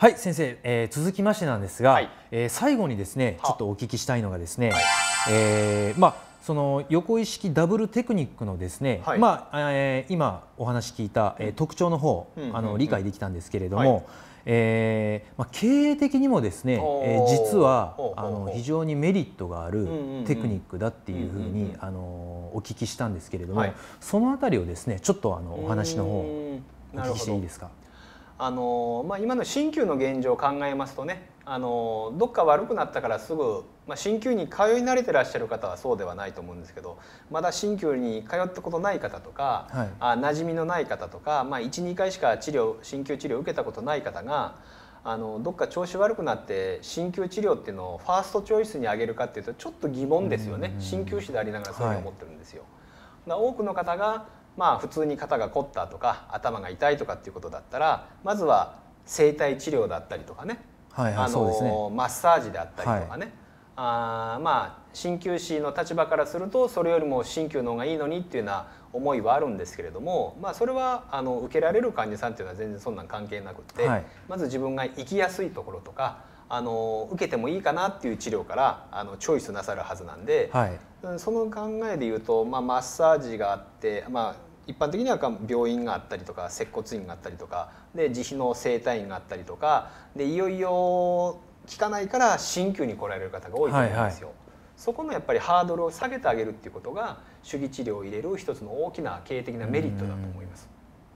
はい先生、えー、続きましてなんですが、はい、えー、最後にですねちょっとお聞きしたいのがですね、はい、えー、まあその横意識ダブルテクニックのですね、はい、まあ、えー、今お話聞いた、えー、特徴の方、うん、あの理解できたんですけれども、はえー、まあ、経営的にもですね、えー、実はあの非常にメリットがあるテクニックだっていうふうに、あのお聞きしたんですけれども、そのあたりをですねちょっとあのお話の方お聞きしていいですか。あのまあ、今の鍼灸の現状を考えますとねあのどっか悪くなったからすぐ鍼、まあ、灸に通い慣れてらっしゃる方はそうではないと思うんですけどまだ鍼灸に通ったことない方とか、はい、あ馴染みのない方とか、まあ、12回しか治療鍼灸治療を受けたことない方があのどっか調子悪くなって鍼灸治療っていうのをファーストチョイスに上げるかっていうとちょっと疑問ですよね鍼灸師でありながらそういうふうに思ってるんですよ。はい、多くの方がまあ、普通に肩が凝ったとか頭が痛いとかっていうことだったらまずは整体治療だったりとかね,、あの、マッサージであったりとかね、はい、あまあ鍼灸師の立場からするとそれよりも鍼灸の方がいいのにっていうような思いはあるんですけれども、まあ、それはあの受けられる患者さんっていうのは全然そんなん関係なくて、はい、まず自分が行きやすいところとかあの受けてもいいかなっていう治療からあのチョイスなさるはずなんで、はい、その考えで言うと、まあ、マッサージがあって、まあ、一般的には病院があったりとか接骨院があったりとかで自費の整体院があったりとかでいよいよ効かないから鍼灸に来られる方が多いと思うんですよ。はいはい、そこのやっぱりハードルを下げてあげるっていうことが手技治療を入れる一つの大きな経営的なメリットだと思います。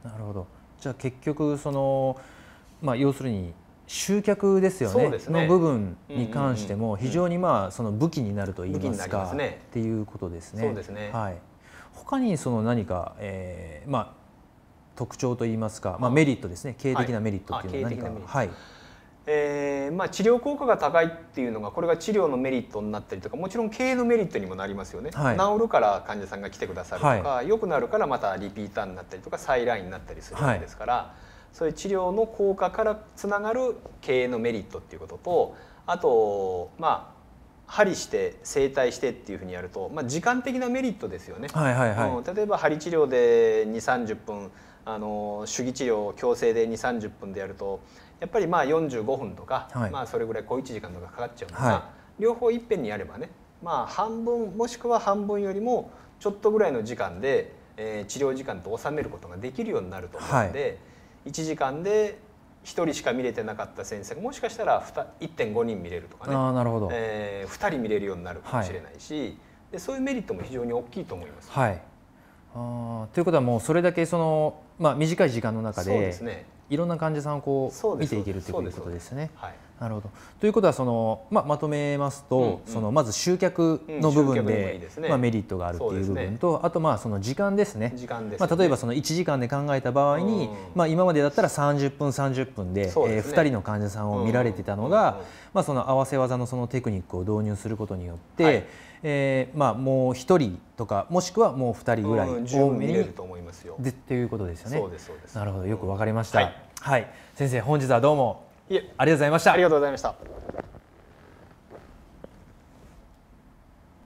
なるほどじゃあ結局その、まあ、要するに集客ですよね、ね、の部分に関しても非常にまあその武器になるといいますか、うすね、っていうことですね。そうですねはい他にその何か、えー、まあ特徴といいますか、まあ、メリットですね経営的なメリットっていうのは何か、はいえーまあ、治療効果が高いっていうのがこれが治療のメリットになったりとかもちろん経営のメリットにもなりますよね、はい、治るから患者さんが来てくださるとか、はい、良くなるからまたリピーターになったりとか再来になったりするわけですから、はい、そういう治療の効果からつながる経営のメリットっていうこととあとまあ針して整体してっていうふうにやると、まあ、時間的なメリットですよね。はいはいはい、うん、例えば針治療で2 3 0分あの手技治療強制で2 3 0分でやるとやっぱりまあ45分とか、はい、まあ、それぐらい小1時間とかかかっちゃうので、はい、両方いっぺんにやればね、まあ、半分もしくは半分よりもちょっとぐらいの時間で、えー、治療時間と収めることができるようになると思うので、はい、1時間で1人しか見れてなかった先生がもしかしたら1.5人見れるとかねあなるほど、えー、2人見れるようになるかもしれないし、はい、でそういうメリットも非常に大きいと思います。はいあということはもうそれだけその、まあ、短い時間の中で、ね、いろんな患者さんをこう見ていけるということですね。すすはいなるほどということはその、まあ、まとめますと、うんうん、そのまず集客の部分でうん、でね、まあ、メリットがあるっていう部分と、ね、あとまあその時間ですね、ね、まあ、例えばその1時間で考えた場合に、うん、まあ、今までだったら30分30分でで、えー、2人の患者さんを見られてたのが、うんうんうん、まあ、その合わせ技のそのテクニックを導入することによって、はい、えー、まあ、もう1人とかもしくはもう2人ぐらい多めに、うん、と思いますよでっていうことですよね。なるほどよくわかりました、はい、はい、先生本日はどうもいえありがとうございましたありがとうございました